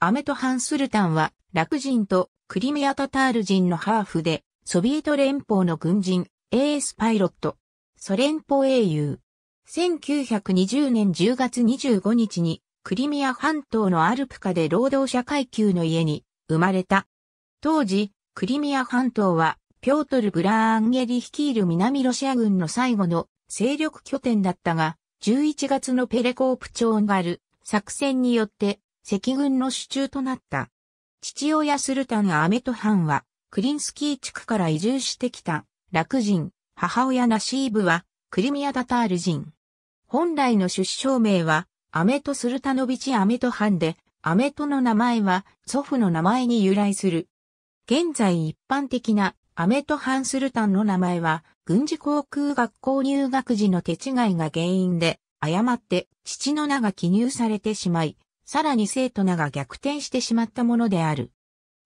アメト・ハンスルタンは、ラク人とクリミア・タタール人のハーフで、ソビエト連邦の軍人、エースパイロット、ソ連邦英雄。1920年10月25日に、クリミア半島のアルプカで労働者階級の家に生まれた。当時、クリミア半島は、ピョートル・ブラーンゲリ率いる南ロシア軍の最後の勢力拠点だったが、11月のペレコープ・チョーンガル作戦によって赤軍の主中となった。父親スルタン・アメトハンは、クリンスキー地区から移住してきた、楽人、母親ナシーブは、クリミア・タタール人。本来の出生名は、アメト・スルタノビチ・アメトハンで、アメトの名前は祖父の名前に由来する。現在一般的なアメトハンスルタンの名前は軍事航空学校入学時の手違いが原因で誤って父の名が記入されてしまいさらに生徒名が逆転してしまったものである。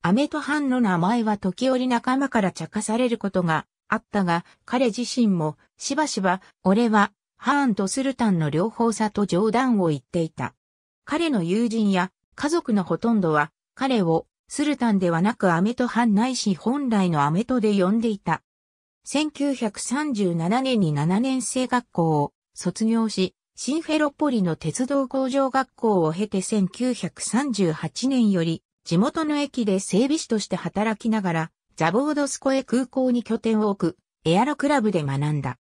アメとハンの名前は時折仲間から茶化されることがあったが、彼自身もしばしば、俺は、ハーンとスルタンの両方さと冗談を言っていた。彼の友人や家族のほとんどは、彼をスルタンではなくアメとハンないし本来のアメとで呼んでいた。1937年に7年生学校を卒業し、シンフェロポリの鉄道工場学校を経て1938年より地元の駅で整備士として働きながらザボードスコエ空港に拠点を置くエアロクラブで学んだ。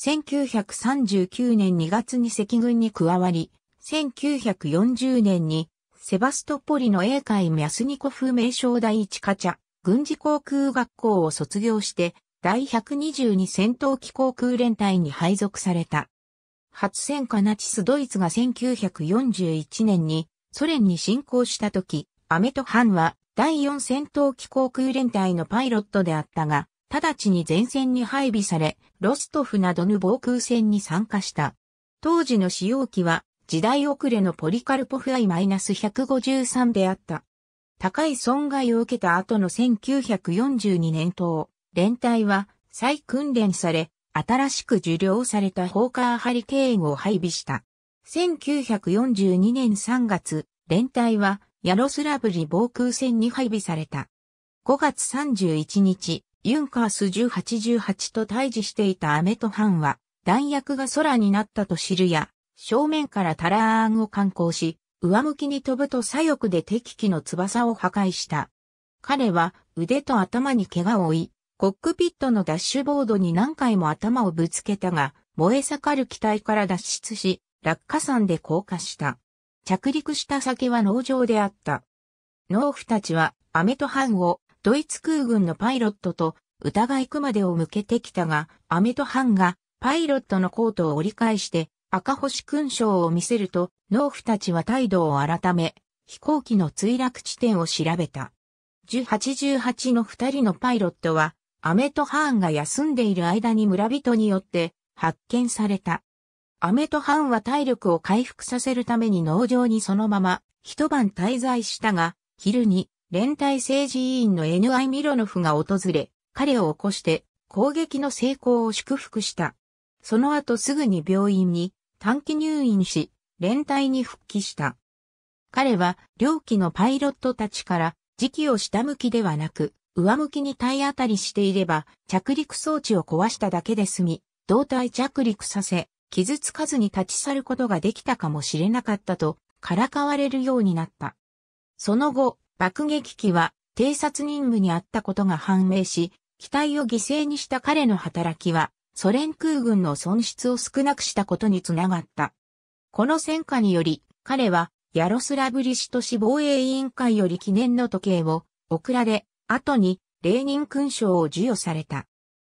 1939年2月に赤軍に加わり、1940年にセバストポリの英会ミャスニコフ名称第一課茶軍事航空学校を卒業して第122戦闘機航空連隊に配属された。初戦下ナチスドイツが1941年にソ連に侵攻した時、アメとハンは第4戦闘機航空連隊のパイロットであったが、直ちに前線に配備され、ロストフなどの防空戦に参加した。当時の使用機は、時代遅れのポリカルポフ I-153 であった。高い損害を受けた後の1942年等、連隊は再訓練され、新しく受領されたホーカーハリケーンを配備した。1942年3月、連隊はヤロスラブリ防空戦に配備された。5月31日、ユンカース1818と対峙していたアメトハンは、弾薬が空になったと知るや、正面からタラーンを観光し、上向きに飛ぶと左翼で敵機の翼を破壊した。彼は腕と頭に怪我を負い、コックピットのダッシュボードに何回も頭をぶつけたが、燃え盛る機体から脱出し、落下山で降下した。着陸した先は農場であった。農夫たちは、アメとハンを、ドイツ空軍のパイロットと、疑いまでを向けてきたが、アメとハンが、パイロットのコートを折り返して、赤星勲章を見せると、農夫たちは態度を改め、飛行機の墜落地点を調べた。1 8 8の二人のパイロットは、アメとハーンが休んでいる間に村人によって発見された。アメとハーンは体力を回復させるために農場にそのまま一晩滞在したが、昼に連帯政治委員の N.I. ミロノフが訪れ、彼を起こして攻撃の成功を祝福した。その後すぐに病院に短期入院し、連帯に復帰した。彼は、両機のパイロットたちから、時期を下向きではなく、上向きに体当たりしていれば、着陸装置を壊しただけで済み、胴体着陸させ、傷つかずに立ち去ることができたかもしれなかったと、からかわれるようになった。その後、爆撃機は偵察任務にあったことが判明し、機体を犠牲にした彼の働きは、ソ連空軍の損失を少なくしたことにつながった。この戦果により、彼は、ヤロスラブリシト市防衛委員会より記念の時計を、オクラで後に、レーニン勲章を授与された。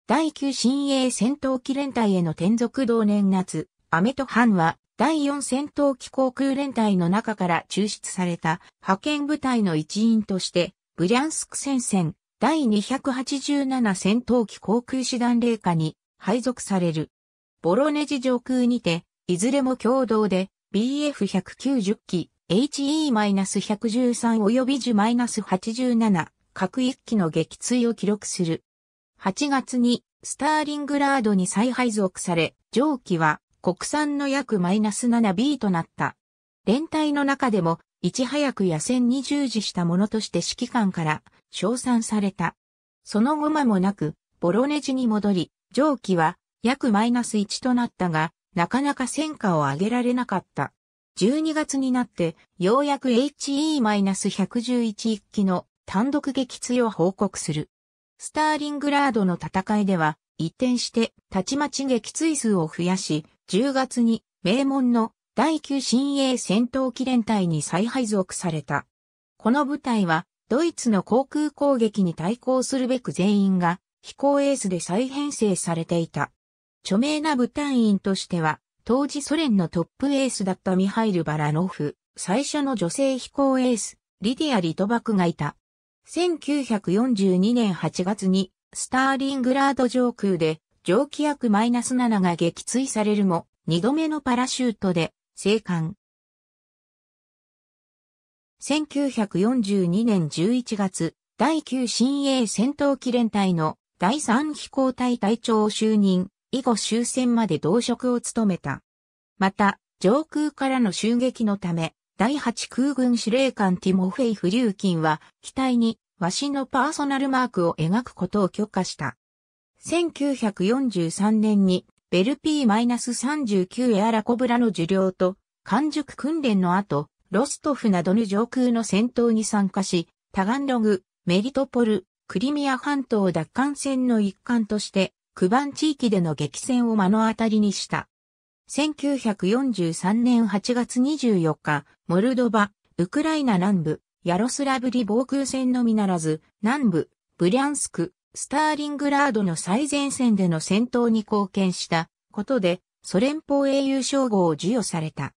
第9新鋭戦闘機連隊への転属同年夏、アメトハンは第4戦闘機航空連隊の中から抽出された派遣部隊の一員として、ブリャンスク戦線第287戦闘機航空師団霊下に配属される。ボロネジ上空にて、いずれも共同で BF190 機 HE-113 及び10-87各一機の撃墜を記録する。8月にスターリングラードに再配属され、上記は国産の約マイナス 7B となった。連隊の中でも、いち早く野戦に従事したものとして指揮官から称賛された。その後間もなく、ボロネジに戻り、上記は約マイナス1となったが、なかなか戦果を上げられなかった。12月になって、ようやく HE-111 1機の単独撃墜を報告する。スターリングラードの戦いでは、一転して、たちまち撃墜数を増やし、10月に、名門の第9新鋭戦闘機連隊に再配属された。この部隊は、ドイツの航空攻撃に対抗するべく全員が、飛行エースで再編成されていた。著名な部隊員としては、当時ソ連のトップエースだったミハイル・バラノフ、最初の女性飛行エース、リディア・リトバクがいた。1942年8月にスターリングラード上空で蒸気薬マイナス7が撃墜されるも2度目のパラシュートで生還。1942年11月、第9新鋭戦闘機連隊の第3飛行隊隊長を就任、以後終戦まで同職を務めた。また、上空からの襲撃のため、第8空軍司令官ティモフェイ・フリューキンは、機体に、ワシのパーソナルマークを描くことを許可した。1943年に、ベル P-39 エアラコブラの受領と、完熟訓練の後、ロストフなどの上空の戦闘に参加し、タガンログ、メリトポル、クリミア半島奪還戦の一環として、クバン地域での激戦を目の当たりにした。1943年8月24日、モルドバ、ウクライナ南部、ヤロスラブリ防空戦のみならず、南部、ブリャンスク、スターリングラードの最前線での戦闘に貢献したことで、ソ連邦英雄称号を授与された。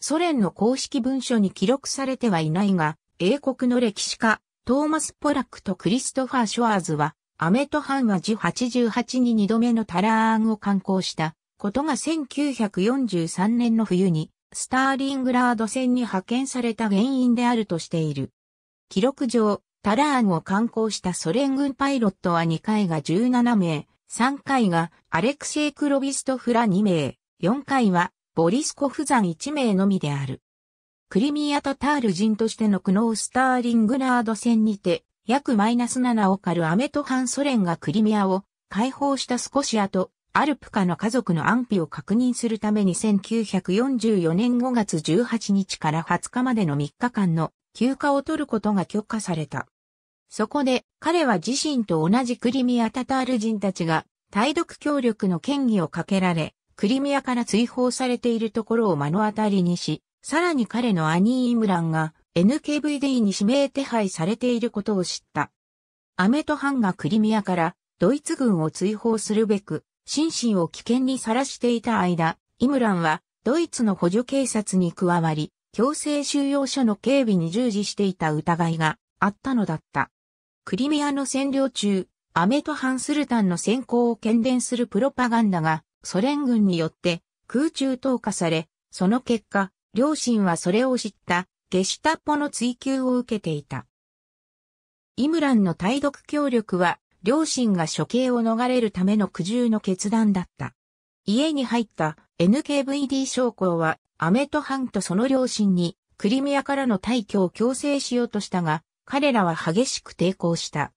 ソ連の公式文書に記録されてはいないが、英国の歴史家、トーマス・ポラックとクリストファー・ショアーズは、アメト・ハンは1088に2度目のタラーンを刊行したことが1943年の冬にスターリングラード戦に派遣された原因であるとしている。記録上、タラーンを観光したソ連軍パイロットは2回が17名、3回がアレクセイ・クロビストフラ2名、4回はボリスコフ山1名のみである。クリミアタタール人としての苦悩スターリングラード戦にて、約マイナス7を狩るアメトハンソ連がクリミアを解放した少し後、アルプカの家族の安否を確認するために1944年5月18日から20日までの3日間の休暇を取ることが許可された。そこで彼は自身と同じクリミアタタール人たちが対独協力の権威をかけられ、クリミアから追放されているところを目の当たりにし、さらに彼のアニー・イムランが NKVD に指名手配されていることを知った。アメトハンがクリミアからドイツ軍を追放するべく心身を危険にさらしていた間、イムランはドイツの補助警察に加わり、強制収容所の警備に従事していた疑いがあったのだった。クリミアの占領中、アメトハンスルタンの先行を懸伝するプロパガンダがソ連軍によって空中投下され、その結果、両親はそれを知ったゲシュタッポの追及を受けていた。イムランの対独協力は両親が処刑を逃れるための苦渋の決断だった。家に入った NKVD 将校は、アメトハンとその両親に、クリミアからの退去を強制しようとしたが、彼らは激しく抵抗した。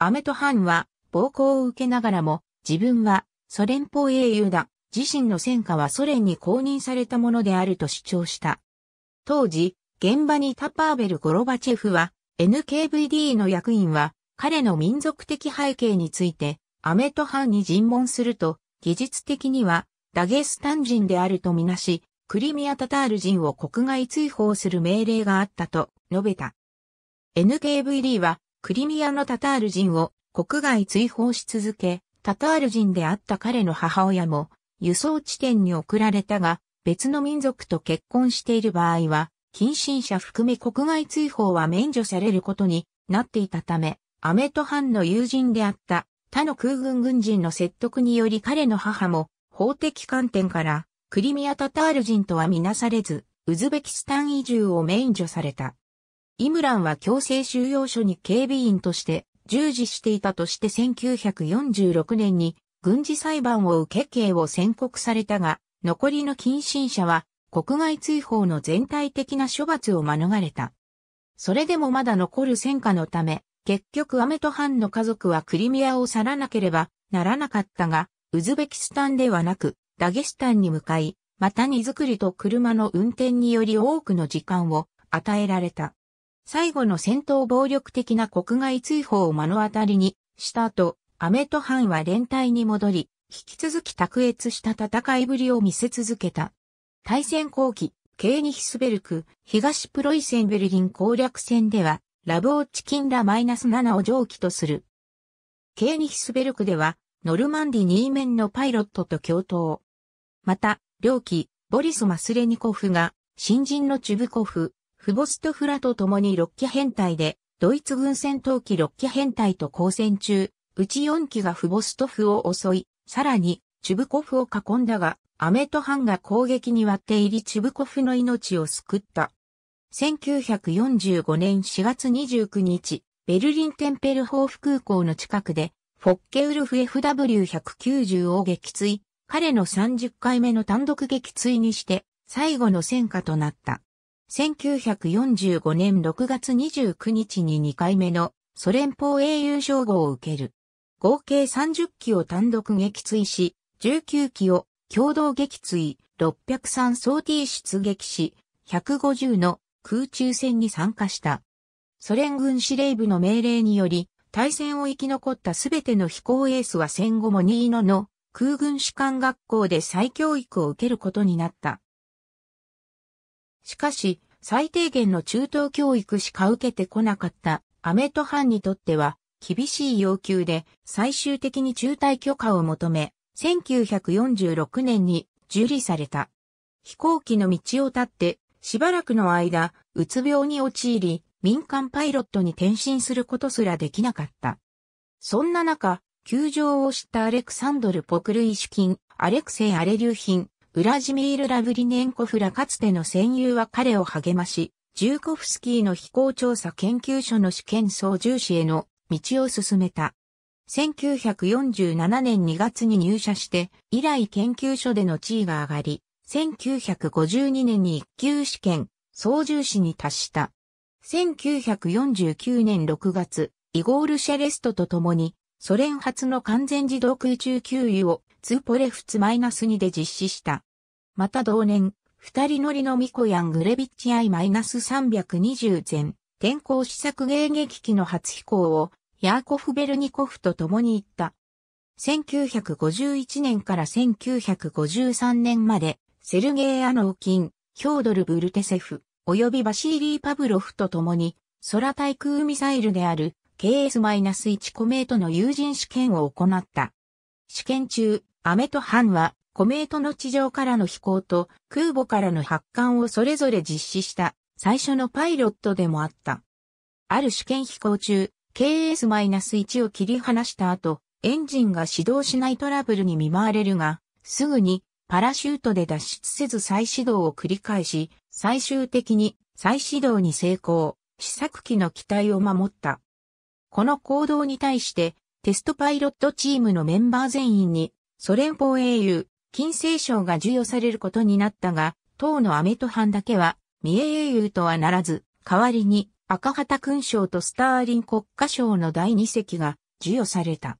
アメトハンは、暴行を受けながらも、自分は、ソ連邦英雄だ。自身の戦果はソ連に公認されたものであると主張した。当時、現場にタパーベル・ゴロバチェフは、NKVD の役員は、彼の民族的背景について、アメトハンに尋問すると、技術的には、ダゲスタン人であるとみなし、クリミア・タタール人を国外追放する命令があったと述べた。NKVD は、クリミアのタタール人を国外追放し続け、タタール人であった彼の母親も、輸送地点に送られたが、別の民族と結婚している場合は、近親者含め国外追放は免除されることになっていたため、アメト藩の友人であった他の空軍軍人の説得により彼の母も法的観点からクリミアタタール人とはみなされず、ウズベキスタン移住を免除された。イムランは強制収容所に警備員として従事していたとして1946年に軍事裁判を受け刑を宣告されたが、残りの近親者は国外追放の全体的な処罰を免れた。それでもまだ残る戦火のため、結局アメトハンの家族はクリミアを去らなければならなかったが、ウズベキスタンではなく、ダゲスタンに向かい、また荷造りと車の運転により多くの時間を与えられた。最後の戦闘暴力的な国外追放を目の当たりにした後、アメトハンは連帯に戻り、引き続き卓越した戦いぶりを見せ続けた。対戦後期、ケーニヒスベルク、東プロイセンベルリン攻略戦では、ラブオチキンラ -7 を上記とする。ケーニヒスベルクでは、ノルマンディ2面のパイロットと共闘。また、両機、ボリス・マスレニコフが、新人のチュブコフ、フボストフラと共に6機編隊で、ドイツ軍戦闘機6機編隊と交戦中、うち4機がフボストフを襲い、さらに、チュブコフを囲んだが、アメとハンが攻撃に割って入りチュブコフの命を救った。1945年4月29日、ベルリンテンペルホーフ空港の近くで、フォッケウルフ FW190 を撃墜、彼の30回目の単独撃墜にして、最後の戦果となった。1945年6月29日に2回目のソ連邦英雄称号を受ける。合計30機を単独撃墜し、19機を共同撃墜、603総 T 出撃し、150の空中戦に参加した。ソ連軍司令部の命令により、対戦を生き残ったすべての飛行エースは戦後も新野の空軍士官学校で再教育を受けることになった。しかし、最低限の中等教育しか受けてこなかったアメトハンにとっては厳しい要求で最終的に中退許可を求め、1946年に受理された。飛行機の道を立ってしばらくの間、うつ病に陥り、民間パイロットに転身することすらできなかった。そんな中、球場を知ったアレクサンドル・ポクルイシュキン、アレクセイ・アレリューヒン、ウラジミール・ラブリネンコフらかつての戦友は彼を励まし、ジューコフスキーの飛行調査研究所の試験操縦士への道を進めた。1947年2月に入社して、以来研究所での地位が上がり、1952年に一級試験、操縦士に達した。1949年6月、イゴール・シェレストと共に、ソ連初の完全自動空中給油をツーポレフツ -2 で実施した。また同年、二人乗りのミコヤン・グレビッチア I-320 前、天候試作迎撃機の初飛行を、ヤーコフ・ベルニコフと共に行った。1951年から1953年まで、セルゲイ・アノーキン、ヒョードル・ブルテセフ、及びバシーリー・パブロフと共に、空対空ミサイルである KS-1 コメートの有人試験を行った。試験中、アメとハンはコメートの地上からの飛行と空母からの発艦をそれぞれ実施した最初のパイロットでもあった。ある試験飛行中、KS-1 を切り離した後、エンジンが始動しないトラブルに見舞われるが、すぐにパラシュートで脱出せず再始動を繰り返し、最終的に再始動に成功、試作機の機体を守った。この行動に対して、テストパイロットチームのメンバー全員に、ソ連邦英雄、金星賞が授与されることになったが、当のアメトハンだけは、三重英雄とはならず、代わりに赤旗勲章とスターリン国家賞の第二席が授与された。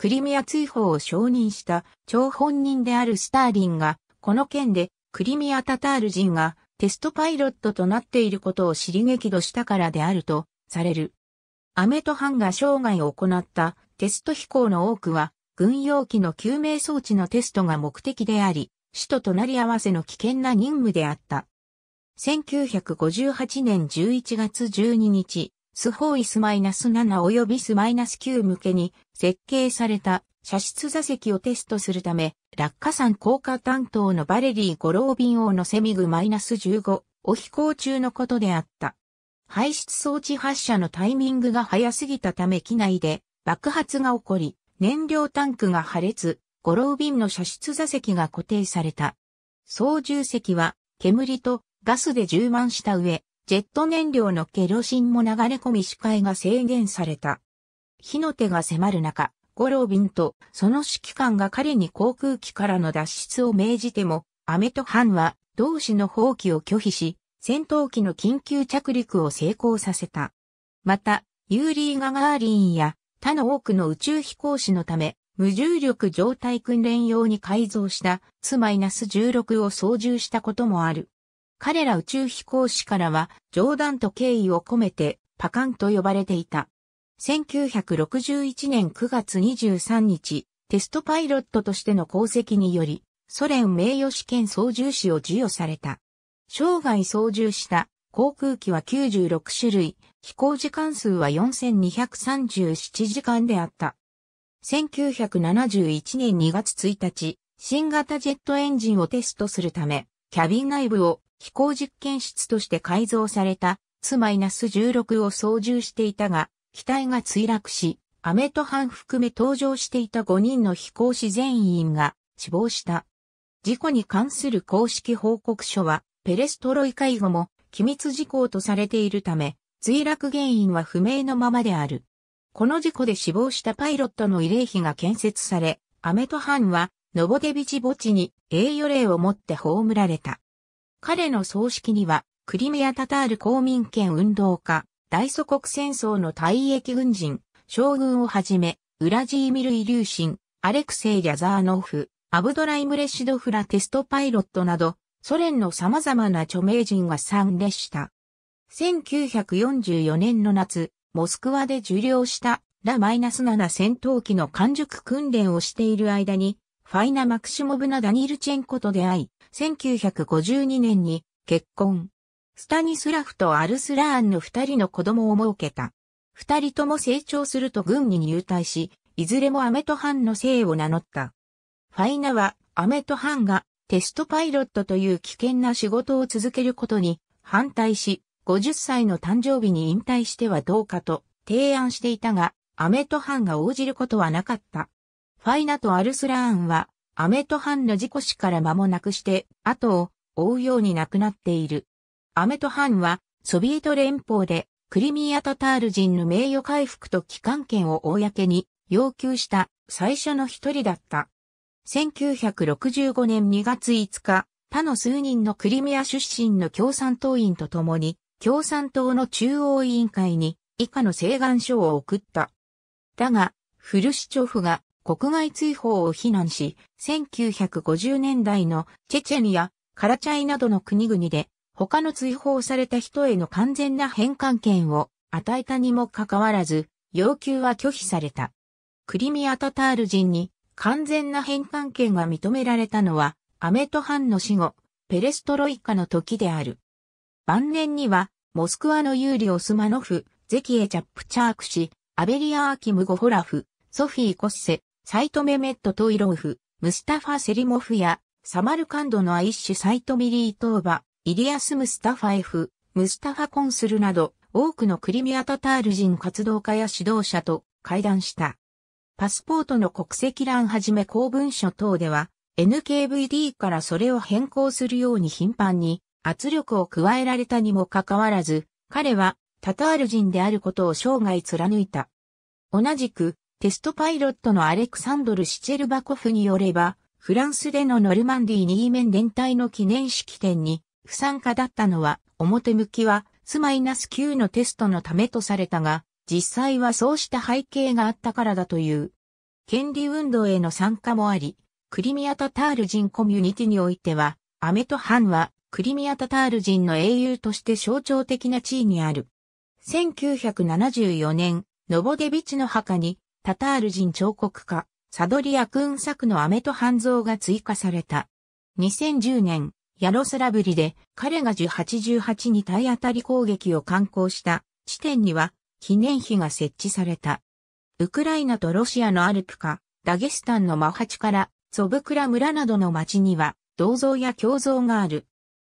クリミア追放を承認した張本人であるスターリンが、この件でクリミアタタール人がテストパイロットとなっていることを知り激怒したからであるとされる。アメトハンが生涯を行ったテスト飛行の多くは、軍用機の救命装置のテストが目的であり、死と隣り合わせの危険な任務であった。1958年11月12日、スホーイス -7 及びス -9 向けに設計された射出座席をテストするため、落下山降下担当のバレリー・ゴロービン王のセミグ -15 を飛行中のことであった。排出装置発射のタイミングが早すぎたため機内で爆発が起こり、燃料タンクが破裂、ゴロービンの射出座席が固定された。操縦席は煙とガスで充満した上、ジェット燃料のケロシンも流れ込み視界が制限された。火の手が迫る中、ゴロービンとその指揮官が彼に航空機からの脱出を命じても、アメとハンは同志の放棄を拒否し、戦闘機の緊急着陸を成功させた。また、ユーリー・ガガーリンや他の多くの宇宙飛行士のため、無重力状態訓練用に改造したツ -16 を操縦したこともある。彼ら宇宙飛行士からは冗談と敬意を込めてパカンと呼ばれていた。1961年9月23日、テストパイロットとしての功績により、ソ連名誉試験操縦士を授与された。生涯操縦した航空機は96種類、飛行時間数は4237時間であった。1971年2月1日、新型ジェットエンジンをテストするため、キャビン内部を飛行実験室として改造されたツマイナス16を操縦していたが、機体が墜落し、アメトハン含め搭乗していた5人の飛行士全員が死亡した。事故に関する公式報告書は、ペレストロイ会後も機密事項とされているため、墜落原因は不明のままである。この事故で死亡したパイロットの慰霊碑が建設され、アメトハンは、ノボデビチ墓地に栄誉霊をもって葬られた。彼の葬式には、クリミア・タタール公民権運動家、大祖国戦争の退役軍人、将軍をはじめ、ウラジーミル・イリューシン、アレクセイ・リャザーノフ、アブドライムレシドフラテストパイロットなど、ソ連の様々な著名人が参列した。1944年の夏、モスクワで受領したラ・マイナス7戦闘機の完熟訓練をしている間に、ファイナ・マクシモブナ・ダニールチェンコと出会い、1952年に結婚。スタニスラフとアルスラーンの二人の子供を設けた。二人とも成長すると軍に入隊し、いずれもアメトハンの姓を名乗った。ファイナはアメトハンがテストパイロットという危険な仕事を続けることに反対し、50歳の誕生日に引退してはどうかと提案していたが、アメトハンが応じることはなかった。ファイナとアルスラーンはアメとハンの事故死から間もなくして、後を追うように亡くなっている。アメとハンは、ソビエト連邦で、クリミアタタール人の名誉回復と帰還権を公に要求した最初の一人だった。1965年2月5日、他の数人のクリミア出身の共産党員と共に、共産党の中央委員会に以下の請願書を送った。だが、フルシチョフが国外追放を非難し、1950年代のチェチェニア、カラチャイなどの国々で、他の追放された人への完全な返還権を与えたにもかかわらず、要求は拒否された。クリミアタタール人に完全な返還権が認められたのは、アメトハンの死後、ペレストロイカの時である。晩年には、モスクワのユーリ・オスマノフ、ゼキエ・チャップチャーク氏、アベリア・アキム・ゴホラフ、ソフィー・コッセ、サイトメメット・トイローフ、ムスタファ・セリモフや、サマルカンドのアイッシュ・サイトミリー・トーバ、イリアス・ムスタファエフ、ムスタファ・コンスルなど、多くのクリミア・タタール人活動家や指導者と会談した。パスポートの国籍欄はじめ公文書等では、NKVD からそれを変更するように頻繁に圧力を加えられたにもかかわらず、彼はタタール人であることを生涯貫いた。同じく、テストパイロットのアレクサンドル・シチェルバコフによれば、フランスでのノルマンディー・ニーメン連隊の記念式典に不参加だったのは、表向きは、スマイナス9のテストのためとされたが、実際はそうした背景があったからだという。権利運動への参加もあり、クリミアタタール人コミュニティにおいては、アメとハンは、クリミアタタール人の英雄として象徴的な地位にある。1974年、ノボデビチの墓に、タタール人彫刻家、サドリア君作のアメト半蔵が追加された。2010年、ヤロスラブリで彼が1 8 8に体当たり攻撃を敢行した地点には記念碑が設置された。ウクライナとロシアのアルプカ、ダゲスタンのマハチからゾブクラ村などの町には銅像や胸像がある。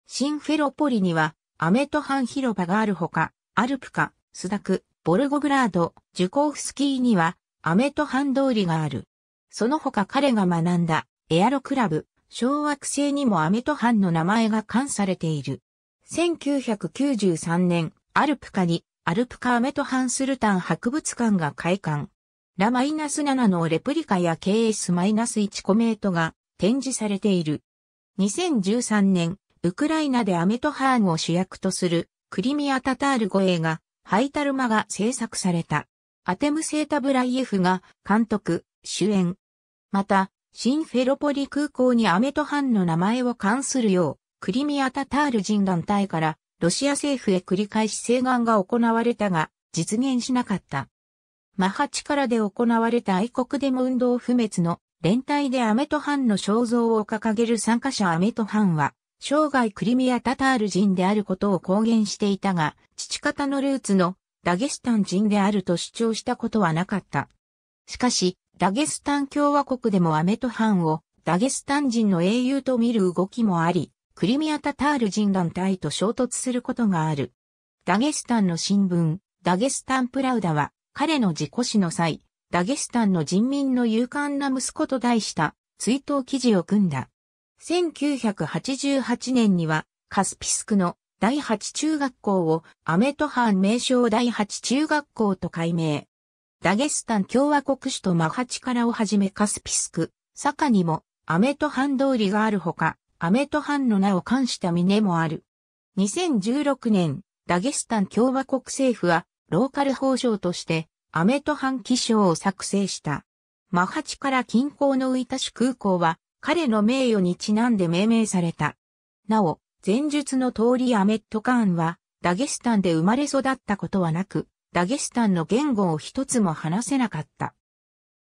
シンフェロポリにはアメトハン広場があるほか、アルプカ、スダク、ボルゴグラード、ジュコーフスキーにはアメハ半通りがある。その他彼が学んだエアロクラブ、小惑星にもアメハ半の名前が冠されている。1993年、アルプカにアルプカアメトハンスルタン博物館が開館。ラマイナス7のレプリカや KS-1 コメートが展示されている。2013年、ウクライナでアメトハーンを主役とするクリミア・タタール護衛がハイタルマが制作された。アテム・セータ・ブライエフが監督、主演。また、新フェロポリ空港にアメトハンの名前を冠するよう、クリミア・タタール人団体からロシア政府へ繰り返し請願が行われたが、実現しなかった。マハチカラで行われた愛国デモ運動不滅の連帯でアメトハンの肖像を掲げる参加者アメトハンは、生涯クリミア・タタール人であることを公言していたが、父方のルーツのダゲスタン人であると主張したことはなかった。しかし、ダゲスタン共和国でもアメトハンをダゲスタン人の英雄と見る動きもあり、クリミアタタール人団体と衝突することがある。ダゲスタンの新聞、ダゲスタンプラウダは、彼の自己死の際、ダゲスタンの人民の勇敢な息子と題した追悼記事を組んだ。1988年には、カスピスクの第八中学校をアメトハン名称第八中学校と改名。ダゲスタン共和国首都マハチカラをはじめカスピスク、サカにもアメトハン通りがあるほか、アメトハンの名を冠した峰もある。2016年、ダゲスタン共和国政府はローカル法省としてアメトハン記章を作成した。マハチカラ近郊のウイタシ空港は彼の名誉にちなんで命名された。なお、前述の通りアメット・カーンは、ダゲスタンで生まれ育ったことはなく、ダゲスタンの言語を一つも話せなかった。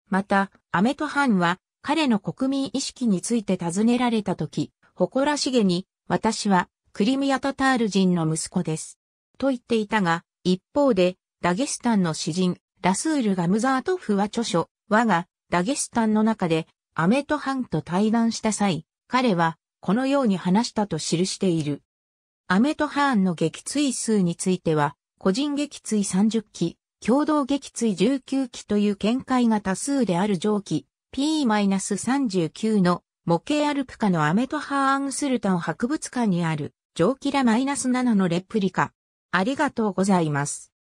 また、アメトハンは、彼の国民意識について尋ねられたとき、誇らしげに、私は、クリミアタタール人の息子です。と言っていたが、一方で、ダゲスタンの詩人、ラスール・ガムザートフは著書、我が、ダゲスタンの中で、アメトハンと対談した際、彼は、このように話したと記している。アメとハーンの撃墜数については、個人撃墜30機、共同撃墜19機という見解が多数である上記 P-39 の模型アルプカのアメトハーンスルタン博物館にある上記ラ -7 のレプリカ。ありがとうございます。